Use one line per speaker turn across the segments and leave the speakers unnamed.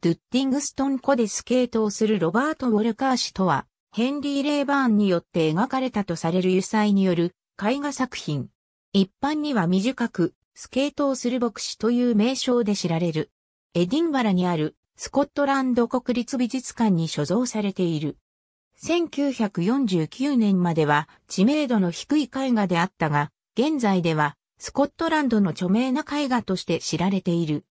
ドゥッティングストン湖でスケートをするロバート・ウォルカー氏とは、ヘンリー・レイバーンによって描かれたとされる油彩による絵画作品。一般には短く、スケートをする牧師という名称で知られる。エディンバラにあるスコットランド国立美術館に所蔵されている。1949年までは知名度の低い絵画であったが、現在ではスコットランドの著名な絵画として知られている。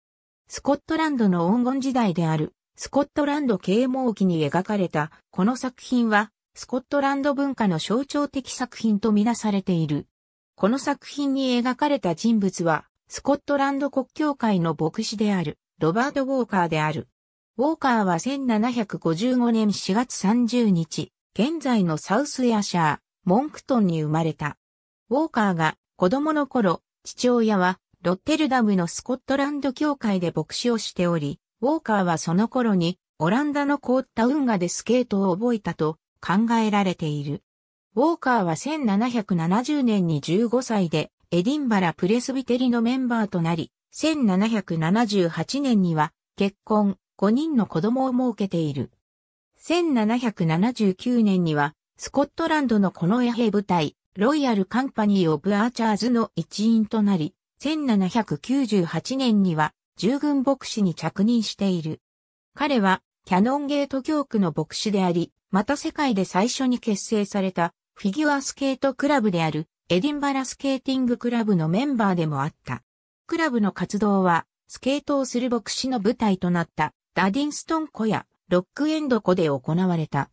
スコットランドの黄金時代である、スコットランド啓蒙期に描かれた、この作品は、スコットランド文化の象徴的作品とみなされている。この作品に描かれた人物は、スコットランド国教会の牧師である、ロバート・ウォーカーである。ウォーカーは1755年4月30日、現在のサウスエアシャー、モンクトンに生まれた。ウォーカーが子供の頃、父親はロッテルダムのスコットランド協会で牧師をしており、ウォーカーはその頃にオランダの凍った運河でスケートを覚えたと考えられている。ウォーカーは1770年に15歳でエディンバラプレスビテリのメンバーとなり、1778年には結婚、5人の子供を設けている。1779年にはスコットランドのこの野兵部隊、ロイヤルカンパニー・オブ・アーチャーズの一員となり、1798年には従軍牧師に着任している。彼はキャノンゲート教区の牧師であり、また世界で最初に結成されたフィギュアスケートクラブであるエディンバラスケーティングクラブのメンバーでもあった。クラブの活動はスケートをする牧師の舞台となったダディンストン湖やロックエンド湖で行われた。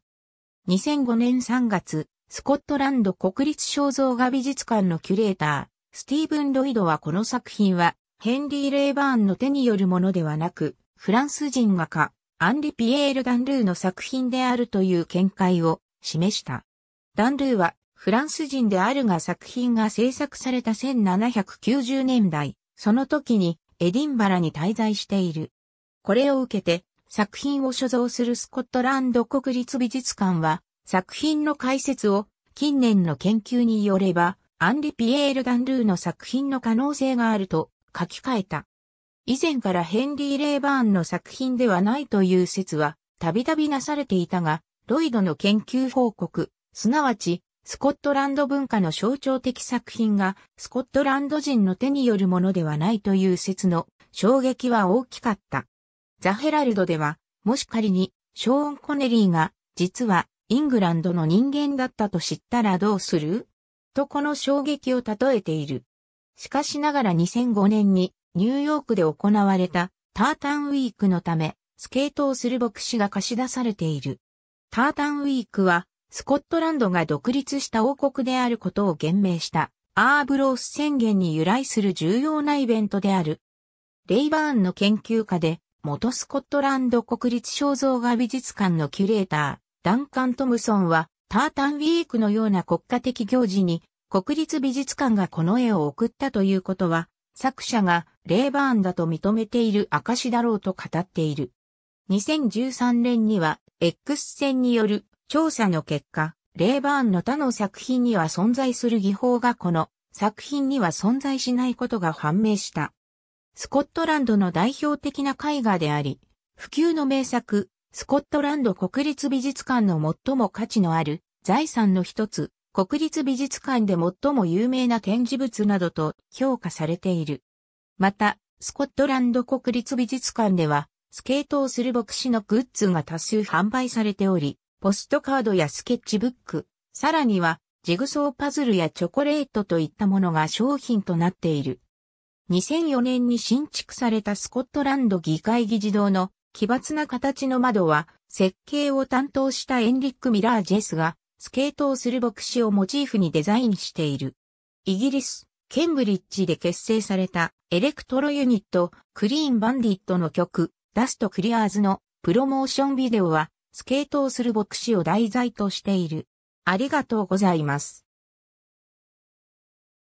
2005年3月、スコットランド国立肖像画美術館のキュレーター、スティーブン・ロイドはこの作品は、ヘンリー・レイバーンの手によるものではなく、フランス人画家、アンリ・ピエール・ダンルーの作品であるという見解を示した。ダンルーは、フランス人であるが作品が制作された1790年代、その時にエディンバラに滞在している。これを受けて、作品を所蔵するスコットランド国立美術館は、作品の解説を近年の研究によれば、アンリ・ピエール・ダンルーの作品の可能性があると書き換えた。以前からヘンリー・レイバーンの作品ではないという説は、たびたびなされていたが、ロイドの研究報告、すなわち、スコットランド文化の象徴的作品が、スコットランド人の手によるものではないという説の衝撃は大きかった。ザ・ヘラルドでは、もし仮に、ショーン・コネリーが、実は、イングランドの人間だったと知ったらどうするとこの衝撃を例えている。しかしながら2005年にニューヨークで行われたタータンウィークのためスケートをする牧師が貸し出されている。タータンウィークはスコットランドが独立した王国であることを言明したアーブロース宣言に由来する重要なイベントである。レイバーンの研究家で元スコットランド国立肖像画美術館のキュレーター、ダンカン・トムソンはタータンウィークのような国家的行事に国立美術館がこの絵を送ったということは、作者がレイバーンだと認めている証だろうと語っている。2013年には X 線による調査の結果、レイバーンの他の作品には存在する技法がこの作品には存在しないことが判明した。スコットランドの代表的な絵画であり、普及の名作、スコットランド国立美術館の最も価値のある財産の一つ、国立美術館で最も有名な展示物などと評価されている。また、スコットランド国立美術館では、スケートをする牧師のグッズが多数販売されており、ポストカードやスケッチブック、さらには、ジグソーパズルやチョコレートといったものが商品となっている。2004年に新築されたスコットランド議会議事堂の奇抜な形の窓は、設計を担当したエンリック・ミラージェスが、スケートをする牧師をモチーフにデザインしている。イギリス、ケンブリッジで結成されたエレクトロユニット、クリーン・バンディットの曲、ダスト・クリアーズのプロモーションビデオは、スケートをする牧師を題材としている。ありがとうございます。